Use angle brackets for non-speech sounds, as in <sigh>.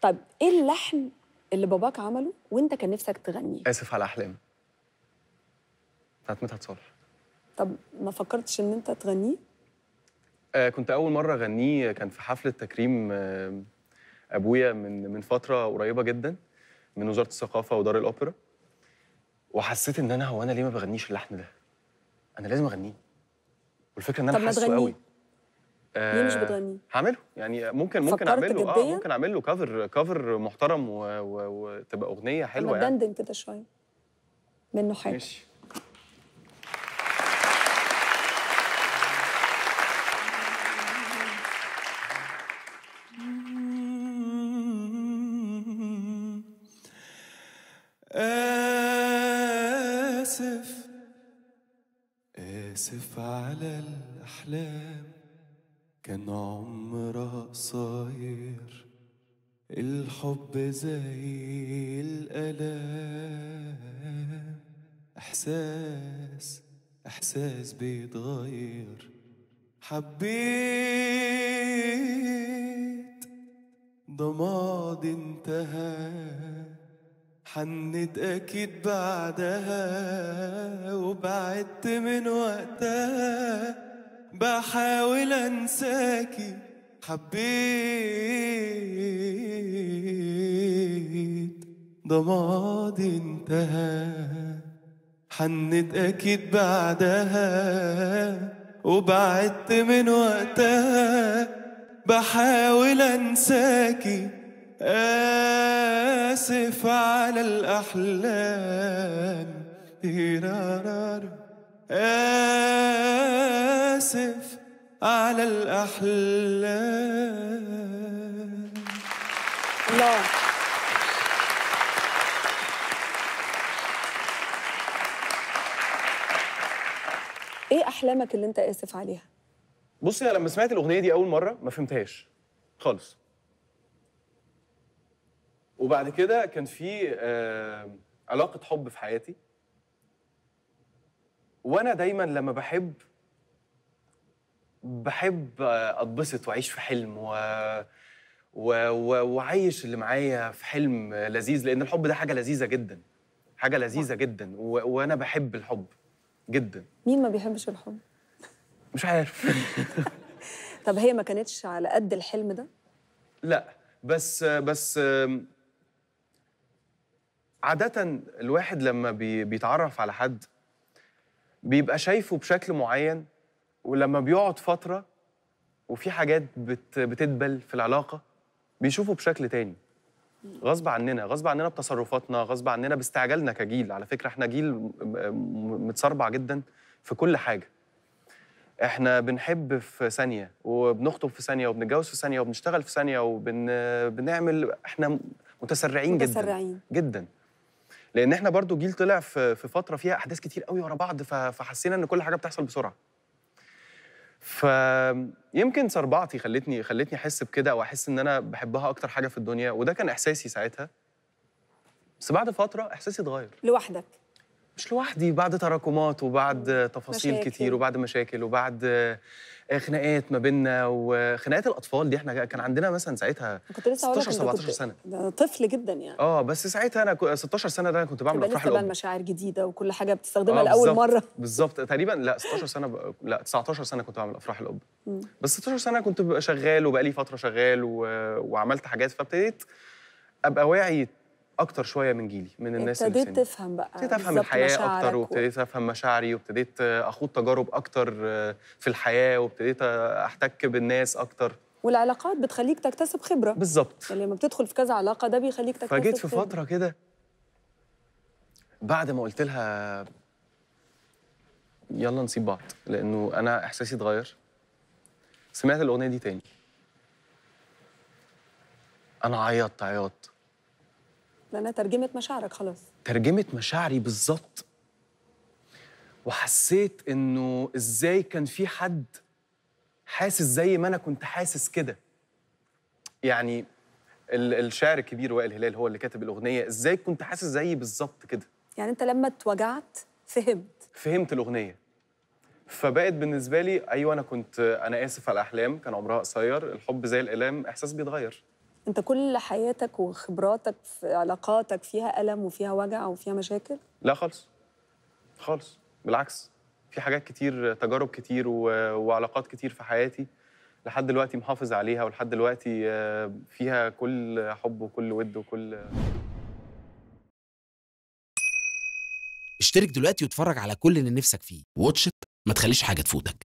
طب ايه اللحن اللي باباك عمله وانت كان نفسك تغنيه؟ اسف على احلامي بتاعت مدحت صالح طب ما فكرتش ان انت تغنيه؟ آه كنت اول مره اغنيه كان في حفله تكريم آه ابويا من من فتره قريبه جدا من وزاره الثقافه ودار الاوبرا وحسيت ان انا هو انا ليه ما بغنيش اللحن ده؟ انا لازم اغنيه والفكره ان انا حاسه قوي ليه مش آه، بتغني؟ هعمله يعني ممكن ممكن اعمل له اه ممكن اعمل له كفر كفر محترم وتبقى اغنيه حلوه يعني دندن كده شويه منه حاجه ماشي آسف آسف على الأحلام كان عمرها قصير الحب زي الألام إحساس إحساس بيتغير حبيت ده ماضي انتهى حنت أكيد بعدها وبعدت من وقتها بحاول انساكي حبيت ده ماضي انتهى حنت اكيد بعدها وبعدت من وقتها بحاول انساكي اسف على الاحلام إيه، آسف على الأحلام ايه احلامك اللي انت اسف عليها بصي انا لما سمعت الاغنيه دي اول مره ما فهمتهاش خالص وبعد كده كان في آه، علاقه حب في حياتي وانا دايما لما بحب بحب اتبسط واعيش في حلم و... و... و... وعايش اللي معايا في حلم لذيذ لان الحب ده حاجه لذيذه جدا حاجه لذيذه جدا و... وانا بحب الحب جدا مين ما بيحبش الحب مش عارف <laughs> طب هي ما كانتش على قد الحلم ده لا بس بس عادة الواحد لما بيتعرف على حد بيبقى شايفه بشكل معين ولما بيقعد فتره وفي حاجات بت بتدبل في العلاقه بيشوفوا بشكل تاني غصب عننا غصب عننا بتصرفاتنا غصب عننا باستعجالنا كجيل على فكره احنا جيل متسربع جدا في كل حاجه احنا بنحب في ثانيه وبنخطب في ثانيه وبنتجوز في ثانيه وبنشتغل في ثانيه وبنعمل وبن... احنا متسرعين, متسرعين جدا جدا لان احنا برضو جيل طلع في فتره فيها احداث كتير قوي ورا بعض فحسينا ان كل حاجه بتحصل بسرعه فيمكن صربعتي خلتني خلتني احس بكده واحس ان انا بحبها اكتر حاجه في الدنيا وده كان احساسي ساعتها بس بعد فتره احساسي اتغير لوحدك مش لوحدي بعد تراكمات وبعد تفاصيل مشاكل. كتير وبعد مشاكل وبعد آه، خناقات ما بيننا وخناقات الاطفال دي احنا كان عندنا مثلا ساعتها كنت لسه 16 17 سنه طفل جدا يعني اه بس ساعتها انا 16 سنه ده انا كنت بعمل افراح بقى مشاعر جديده وكل حاجه بتستخدمها آه لاول مره بالظبط تقريبا لا 16 سنه ب... لا 19 سنه كنت بعمل افراح الاب بس 16 سنه كنت شغال وبقالي فتره شغال و... وعملت حاجات فابتديت ابقى واعي اكتر شويه من جيلي من الناس اللي ابتديت تفهم بقى ابتديت افهم الحياه اكتر وابتديت افهم مشاعري وابتديت اخوض تجارب اكتر في الحياه وابتديت احتك بالناس اكتر والعلاقات بتخليك تكتسب خبره بالظبط يعني لما بتدخل في كذا علاقه ده بيخليك تكتسب فجيت في خبرة. فتره كده بعد ما قلت لها يلا نسيب بعض لانه انا احساسي اتغير سمعت الاغنيه دي تاني انا عيطت عياط لانها ترجمت مشاعرك خلاص ترجمت مشاعري بالظبط وحسيت انه ازاي كان في حد حاسس زي ما انا كنت حاسس كده يعني الشاعر الكبير وائل هلال هو اللي كاتب الاغنيه ازاي كنت حاسس زيي بالظبط كده يعني انت لما اتوجعت فهمت فهمت الاغنيه فبقت بالنسبه لي ايوه انا كنت انا اسف على الاحلام كان عمرها قصير الحب زي الالام احساس بيتغير انت كل حياتك وخبراتك في علاقاتك فيها الم وفيها وجع وفيها مشاكل لا خالص خالص بالعكس في حاجات كتير تجارب كتير و... وعلاقات كتير في حياتي لحد دلوقتي محافظ عليها ولحد دلوقتي آه، فيها كل حب وكل ود وكل اشترك دلوقتي واتفرج على كل اللي نفسك فيه واتشت ما تخليش حاجه تفوتك